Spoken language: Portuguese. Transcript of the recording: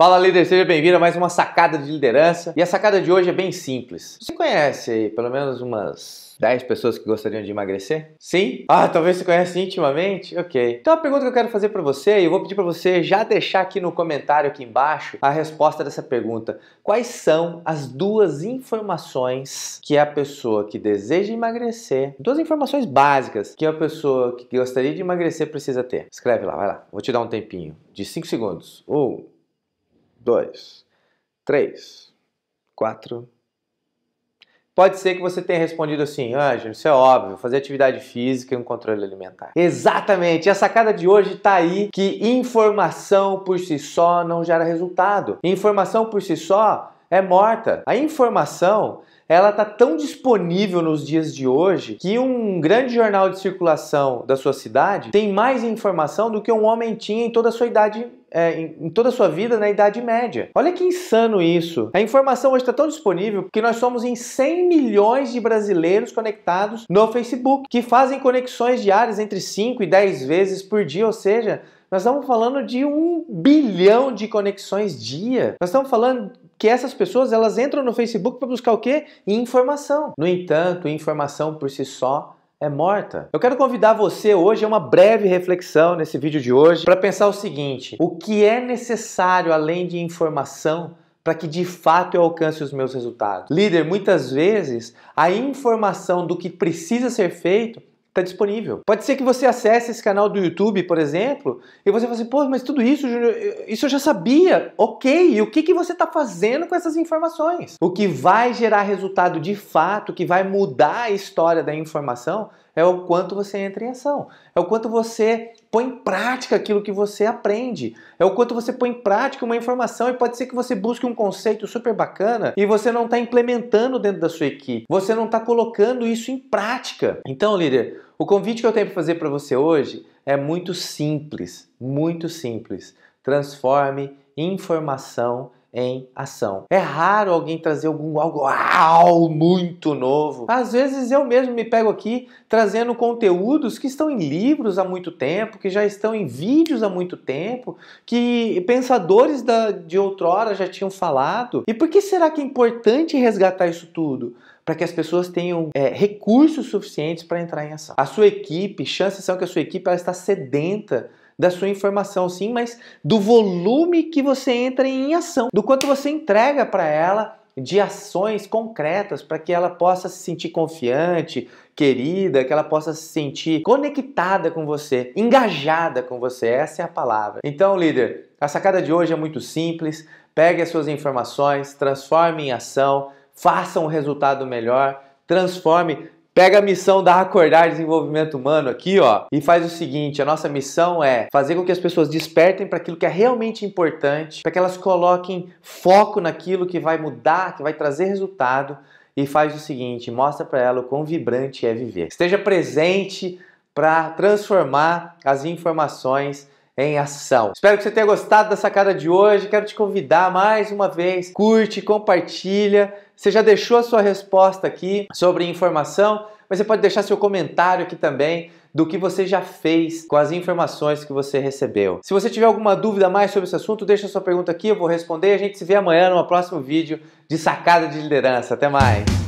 Fala líder, seja bem-vindo a mais uma sacada de liderança. E a sacada de hoje é bem simples. Você conhece aí pelo menos umas 10 pessoas que gostariam de emagrecer? Sim? Ah, talvez você conhece intimamente? Ok. Então a pergunta que eu quero fazer para você, e eu vou pedir para você já deixar aqui no comentário aqui embaixo a resposta dessa pergunta. Quais são as duas informações que a pessoa que deseja emagrecer, duas informações básicas que a pessoa que gostaria de emagrecer precisa ter? Escreve lá, vai lá. Vou te dar um tempinho de 5 segundos. Ou dois, três, quatro. Pode ser que você tenha respondido assim, Ângelo, ah, isso é óbvio, fazer atividade física e um controle alimentar. Exatamente, a sacada de hoje está aí que informação por si só não gera resultado. Informação por si só é morta. A informação ela está tão disponível nos dias de hoje que um grande jornal de circulação da sua cidade tem mais informação do que um homem tinha em toda a sua idade é, em, em, toda a sua vida na Idade Média. Olha que insano isso. A informação hoje está tão disponível que nós somos em 100 milhões de brasileiros conectados no Facebook, que fazem conexões diárias entre 5 e 10 vezes por dia, ou seja, nós estamos falando de um bilhão de conexões dia. Nós estamos falando que essas pessoas elas entram no Facebook para buscar o quê? Informação. No entanto, informação por si só é morta. Eu quero convidar você hoje a uma breve reflexão nesse vídeo de hoje para pensar o seguinte: o que é necessário além de informação para que de fato eu alcance os meus resultados? Líder, muitas vezes a informação do que precisa ser feito está disponível. Pode ser que você acesse esse canal do YouTube, por exemplo, e você fale assim, pô, mas tudo isso, isso eu já sabia. Ok, e o que, que você está fazendo com essas informações? O que vai gerar resultado de fato, que vai mudar a história da informação, é o quanto você entra em ação, é o quanto você põe em prática aquilo que você aprende, é o quanto você põe em prática uma informação e pode ser que você busque um conceito super bacana e você não está implementando dentro da sua equipe, você não está colocando isso em prática. Então, líder, o convite que eu tenho para fazer para você hoje é muito simples, muito simples. Transforme informação em ação. É raro alguém trazer algum algo uau, muito novo. Às vezes eu mesmo me pego aqui trazendo conteúdos que estão em livros há muito tempo, que já estão em vídeos há muito tempo, que pensadores da, de outrora já tinham falado. E por que será que é importante resgatar isso tudo? para que as pessoas tenham é, recursos suficientes para entrar em ação. A sua equipe, chances são que a sua equipe ela está sedenta da sua informação, sim, mas do volume que você entra em ação, do quanto você entrega para ela de ações concretas para que ela possa se sentir confiante, querida, que ela possa se sentir conectada com você, engajada com você. Essa é a palavra. Então, líder, a sacada de hoje é muito simples. Pegue as suas informações, transforme em ação, faça um resultado melhor, transforme Pega a missão da Acordar Desenvolvimento Humano aqui, ó, e faz o seguinte: a nossa missão é fazer com que as pessoas despertem para aquilo que é realmente importante, para que elas coloquem foco naquilo que vai mudar, que vai trazer resultado, e faz o seguinte: mostra para ela o quão vibrante é viver. Esteja presente para transformar as informações em ação. Espero que você tenha gostado da sacada de hoje. Quero te convidar mais uma vez, curte, compartilha. Você já deixou a sua resposta aqui sobre informação, mas você pode deixar seu comentário aqui também do que você já fez com as informações que você recebeu. Se você tiver alguma dúvida mais sobre esse assunto, deixa sua pergunta aqui, eu vou responder. A gente se vê amanhã no próximo vídeo de Sacada de Liderança. Até mais!